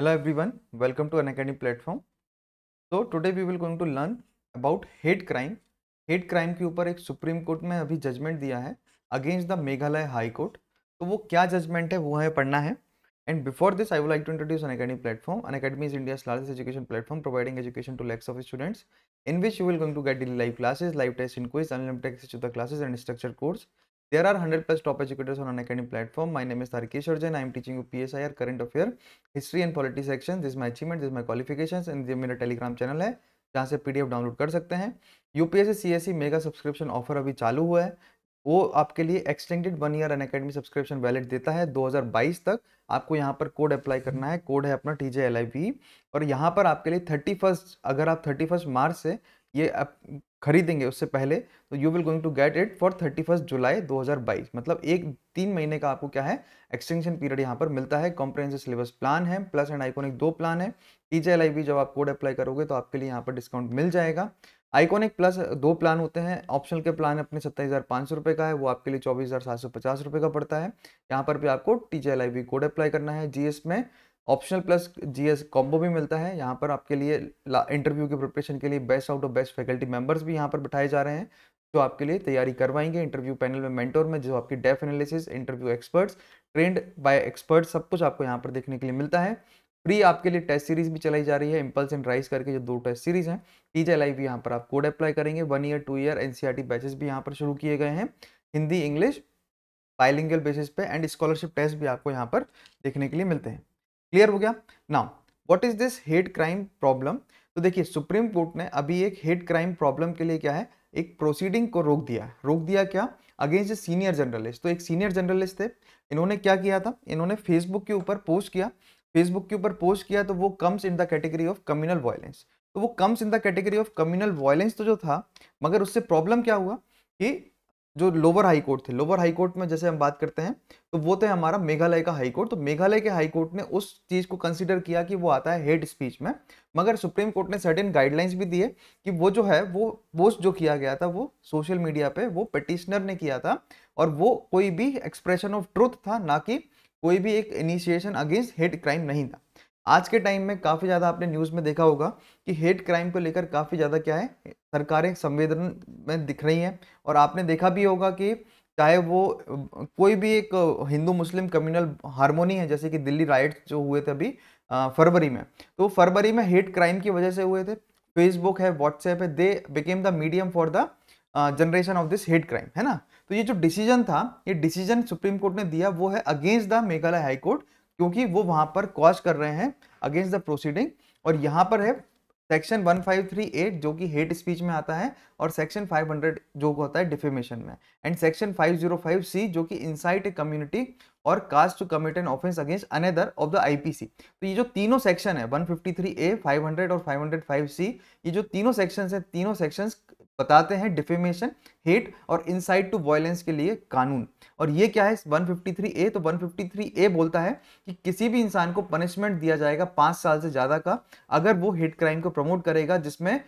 Hello hello everyone welcome to unacademy platform so today we will going to learn about hate crime hate crime के ऊपर एक supreme court में अभी judgement दिया है against the Meghalaya high court तो वो क्या जजमेंट है वो हमें पढ़ना है and before this I would like to introduce Unacademy platform Unacademy is India largest education platform providing education to lakhs of students in which you will going to get daily live classes live test in quiz unlimited access the classes and structure course There are 100 plus top educators on an academy platform. My name is Tarkesh Arjan. I am teaching you PSIR, current affair, history and politics section. This is my achievement, this is my qualifications and this is my telegram channel hai jahan se pdf download kar sakte hain upsc cse mega subscription offer abhi chalu hua hai वो आपके लिए extended one year Unacademy subscription valid देता है 2022 तक आपको यहाँ पर code apply करना है कोड है अपना टी जे और यहाँ पर आपके लिए 31 अगर आप 31 मार्च से ये आप खरीदेंगे उससे पहले तो you will going to get it for thirty first July दो हज़ार बाईस मतलब एक तीन महीने का आपको क्या है एक्सटेंशन पीरियड यहाँ पर मिलता है कॉम्प्रेंसिव सिलेबस प्लान है प्लस एंड आइकोनिक दो प्लान है टीजे एल आई बी जब आप कोड अप्लाई करोगे तो आपके लिए यहाँ पर डिस्काउंट मिल जाएगा आइकॉनिक प्लस दो प्लान होते हैं ऑप्शनल के प्लान अपने सत्ताईस हज़ार पाँच सौ रुपये का है वो आपके लिए चौबीस हज़ार सात सौ पचास रुपये का पड़ता है यहाँ पर भी आपको T J L I B code apply करना है जी एस में ऑप्शनल प्लस जीएस कॉम्बो भी मिलता है यहाँ पर आपके लिए इंटरव्यू के प्रिपरेशन के लिए best out of best faculty members भी यहाँ पर बिठाए जा रहे हैं जो आपके लिए तैयारी करवाएंगे इंटरव्यू पैनल में मेंटोर में जो आपकी depth analysis interview experts trained by expert सब कुछ आपको यहाँ पर देखने के लिए मिलता है फ्री आपके लिए टेस्ट सीरीज भी चलाई जा रही है इम्पल्स एंड राइस करके जो दो टेस्ट सीरीज हैं जे लाइव यहाँ पर आप कोड अप्लाई करेंगे वन ईयर टू ईयर एन बैचेस भी यहाँ पर शुरू किए गए हैं हिंदी इंग्लिश बाइलिंगल बेसिस पे एंड स्कॉलरशिप टेस्ट भी आपको यहाँ पर देखने के लिए मिलते हैं क्लियर हो गया now what is this hate crime problem तो देखिए सुप्रीम कोर्ट ने अभी एक हेड क्राइम प्रॉब्लम के लिए क्या है एक प्रोसीडिंग को रोक दिया रोक दिया क्या अगेंस्ट सीनियर जर्नलिस्ट तो एक सीनियर जर्नलिस्ट थे इन्होंने क्या किया था इन्होंने फेसबुक के ऊपर पोस्ट किया फेसबुक के ऊपर पोस्ट किया तो वो comes in the category of communal violence तो वो comes in the category of communal violence तो जो था मगर उससे प्रॉब्लम क्या हुआ कि जो लोअर हाई कोर्ट थे लोअर हाई कोर्ट में जैसे हम बात करते हैं तो वो थे हमारा मेघालय का हाई कोर्ट तो मेघालय के हाई कोर्ट ने उस चीज को कंसिडर किया कि वो आता है हेड स्पीच में मगर सुप्रीम कोर्ट ने सर्टेन गाइडलाइंस भी दिए कि वो जो है वो पोस्ट जो किया गया था वो सोशल मीडिया पे वो पटिशनर ने किया था और वो कोई भी एक्सप्रेशन ऑफ ट्रुथ था ना कि कोई भी एक इनिशिएशन अगेंस्ट हेड क्राइम नहीं था आज के टाइम में काफ़ी ज़्यादा आपने न्यूज़ में देखा होगा कि हेट क्राइम को लेकर काफ़ी ज़्यादा क्या है सरकारें संवेदन में दिख रही हैं और आपने देखा भी होगा कि चाहे वो कोई भी एक हिंदू मुस्लिम कम्युनल हारमोनी है जैसे कि दिल्ली राइट जो हुए थे अभी फरवरी में तो फरवरी में हेट क्राइम की वजह से हुए थे फेसबुक है व्हाट्सएप है they became the medium for the generation of this hate crime है ना तो ये जो डिसीजन था ये डिसीजन सुप्रीम कोर्ट ने दिया वो है अगेंस्ट द मेघालय हाईकोर्ट क्योंकि वो वहां पर कॉज कर रहे हैं अगेंस्ट द प्रोसीडिंग और यहाँ पर है सेक्शन 1538 जो कि हेट स्पीच में आता है और सेक्शन 500 जो होता है डिफेमेशन में एंड सेक्शन 505 सी जो कि इंसाइट ए कम्युनिटी और caste to commit an offence against another of the IPC तो ये जो तीनों सेक्शन है 153 ए 500 और 505 सी ये जो तीनों सेक्शन है तीनों सेक्शंस बताते हैं डिफेमेशन हेट और इनसाइड टू वॉयलेंस के लिए कानून और ये क्या है 153 ए तो 153 ए बोलता है कि किसी भी इंसान को पनिशमेंट दिया जाएगा पाँच साल से ज़्यादा का अगर वो हेट क्राइम को प्रमोट करेगा जिसमें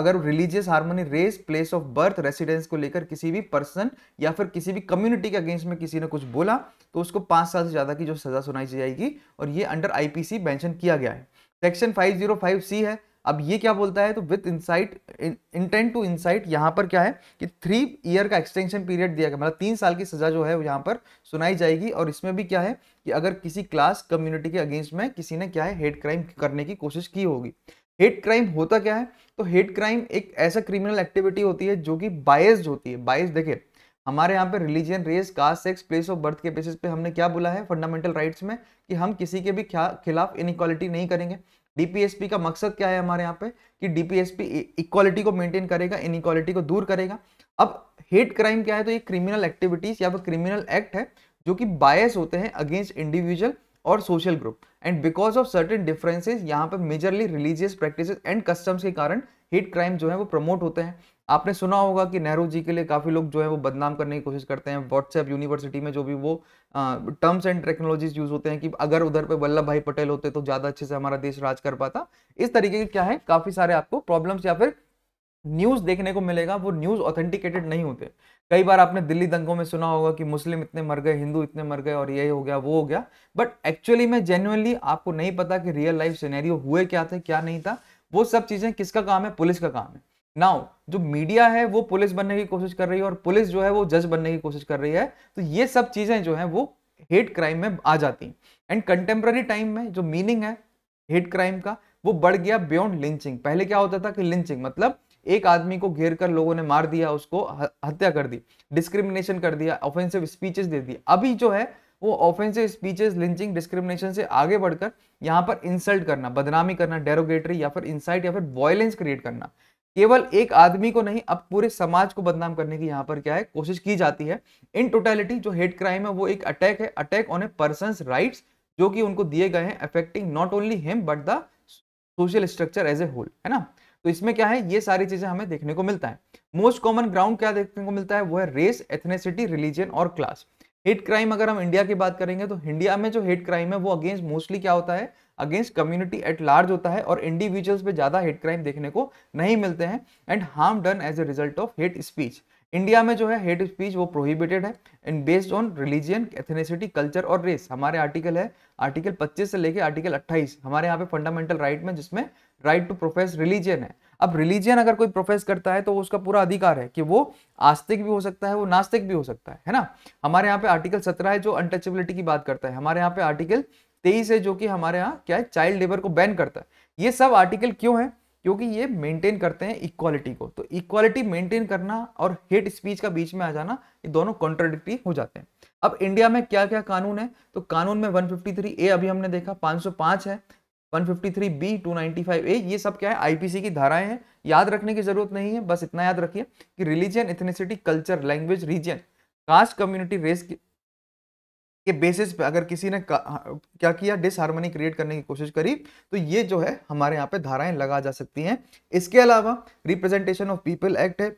अगर religious harmony race place of birth residence को लेकर किसी भी पर्सन या फिर किसी भी कम्युनिटी के अगेंस्ट में किसी ने कुछ बोला तो उसको पाँच साल से ज़्यादा की जो सज़ा सुनाई जाएगी और ये अंडर आईपीसी मेंशन किया गया है सेक्शन 505 सी है अब ये क्या बोलता है तो with incite intent to incite यहाँ पर क्या है कि थ्री ईयर का एक्सटेंशन पीरियड दिया गया मतलब तीन साल की सजा जो है वो यहाँ पर सुनाई जाएगी और इसमें भी क्या है कि अगर किसी क्लास कम्युनिटी के अगेंस्ट में किसी ने क्या है हेट क्राइम करने की कोशिश की होगी हेट क्राइम होता क्या है तो हेट क्राइम एक ऐसा क्रिमिनल एक्टिविटी होती है जो कि बायस होती है बायस देखिए हमारे यहाँ पे religion race caste sex place of birth के बेसिस पे हमने क्या बोला है फंडामेंटल राइट्स में कि हम किसी के भी खिलाफ इनइक्वालिटी नहीं करेंगे डीपीएसपी का मकसद क्या है हमारे यहाँ पे कि डीपीएसपी इक्वालिटी को मेंटेन करेगा इक्वालिटी को दूर करेगा अब हेट क्राइम क्या है तो ये क्रिमिनल एक्टिविटीज या फिर क्रिमिनल एक्ट है जो कि बायस होते हैं अगेंस्ट इंडिविजुअल और social group and because of certain differences यहाँ पर majorly religious practice and customs के कारण हेट क्राइम जो है वो प्रमोट होते हैं आपने सुना होगा कि नेहरू जी के लिए काफ़ी लोग जो है वो बदनाम करने की कोशिश करते हैं व्हाट्सएप यूनिवर्सिटी में जो भी वो टर्म्स एंड टेक्नोलॉजीज यूज़ होते हैं कि अगर उधर पे वल्लभ भाई पटेल होते तो ज़्यादा अच्छे से हमारा देश राज कर पाता इस तरीके के क्या है काफ़ी सारे आपको प्रॉब्लम्स या फिर न्यूज़ देखने को मिलेगा वो न्यूज़ ऑथेंटिकेटेड नहीं होते कई बार आपने दिल्ली दंगों में सुना होगा कि मुस्लिम इतने मर गए हिंदू इतने मर गए और ये हो गया वो हो गया बट एक्चुअली में जेन्यनली आपको नहीं पता कि रियल लाइफ सिनेरियो हुए क्या थे क्या नहीं था वो सब चीज़ें किसका काम है पुलिस का काम है नाउ जो मीडिया है वो पुलिस बनने की कोशिश कर रही है और पुलिस जो है वो जज बनने की कोशिश कर रही है तो ये सब चीजें जो है वो हेट क्राइम में आ जाती एंड कंटेम्प्ररी टाइम में जो मीनिंग है हेट क्राइम का वो बढ़ गया बियॉन्ड लिंचिंग पहले क्या होता था कि लिंचिंग मतलब एक आदमी को घेर कर लोगों ने मार दिया उसको हत्या कर दी डिस्क्रिमिनेशन कर दिया ऑफेंसिव स्पीचेस दे दी अभी जो है वो ऑफेंसिव स्पीचेस लिंचिंग डिस्क्रिमिनेशन से आगे बढ़कर यहाँ पर इंसल्ट करना बदनामी करना डेरोगेटरी या फिर इंसाइट या फिर वॉयलेंस क्रिएट करना केवल एक आदमी को नहीं अब पूरे समाज को बदनाम करने की यहां पर क्या है कोशिश की जाती है इन टोटेलिटी जो हेट क्राइम है वो एक अटैक है attack on a person right जो कि उनको दिए गए हैं affecting not only him but the social structure as a whole है ना तो इसमें क्या है ये सारी चीजें हमें देखने को मिलता है मोस्ट कॉमन ग्राउंड क्या देखने को मिलता है वो है रेस एथनेसिटी रिलीजन और क्लास हेट क्राइम अगर हम इंडिया की बात करेंगे तो इंडिया में जो हेट क्राइम है वो अगेंस्ट मोस्टली क्या होता है अगेंस्ट कम्युनिटी एट लार्ज होता है और इंडिविजुअल्स पे ज़्यादा हेट क्राइम देखने को नहीं मिलते हैं and harm done as a result of hate speech India में जो है हेट स्पीच वो प्रोहिबिटेड है and based on religion ethnicity culture और रेस हमारे आर्टिकल है आर्टिकल 25 से लेके आर्टिकल 28 हमारे यहाँ पे फंडामेंटल राइट right में जिसमें राइट टू प्रोफेस रिलीजियन है अब रिलीजियन अगर कोई प्रोफेस करता है तो उसका पूरा अधिकार है कि वो आस्तिक भी हो सकता है वो नास्तिक भी हो सकता है है ना हमारे यहाँ पे आर्टिकल सत्रह है जो अनटचेबिलिटी की बात करता है हमारे यहाँ पे आर्टिकल तेईस है जो कि हमारे यहाँ क्या है चाइल्ड लेबर को बैन करता है ये सब आर्टिकल क्यों है क्योंकि ये मेंटेन करते हैं इक्वालिटी को तो इक्वालिटी मेंटेन करना और हेट स्पीच का बीच में आ जाना ये दोनों कॉन्ट्रोडिक्टी हो जाते हैं अब इंडिया में क्या क्या कानून है तो कानून में 153 ए अभी हमने देखा 505 है बी फाइव ए ये सब क्या है आईपीसी की धाराएं हैं याद रखने की जरूरत नहीं है बस इतना याद रखिए कि religion ethnicity culture language region caste community race के बेसिस पे अगर किसी ने हाँ, क्या किया डिसहारमोनी क्रिएट करने की कोशिश करी तो ये जो है हमारे यहाँ पे धाराएं लगा जा सकती हैं इसके अलावा रिप्रेजेंटेशन ऑफ पीपल एक्ट है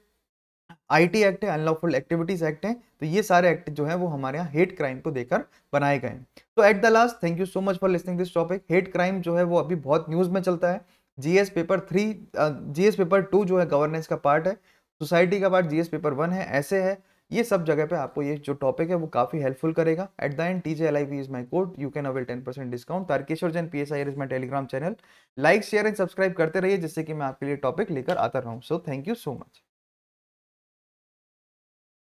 आईटी एक्ट है अनलॉफुल एक्टिविटीज एक्ट है तो ये सारे एक्ट जो है वो हमारे यहाँ हेट क्राइम को देकर बनाए गए हैं तो at the last thank you so much for listening this topic hate crime जो है वो अभी बहुत न्यूज़ में चलता है GS paper three GS paper two जो है गवर्नेंस का पार्ट है सोसाइटी का पार्ट जीएस पेपर वन है ऐसे है ये सब जगह पे आपको ये जो टॉपिक है वो काफी हेल्पफुल करेगा at the end TJ L is my code you can avail ten percent discount Tarkeshwar Jain P S I is my Telegram channel like share and subscribe करते रहिए जिससे कि मैं आपके लिए टॉपिक लेकर आता रहूँ so thank you so much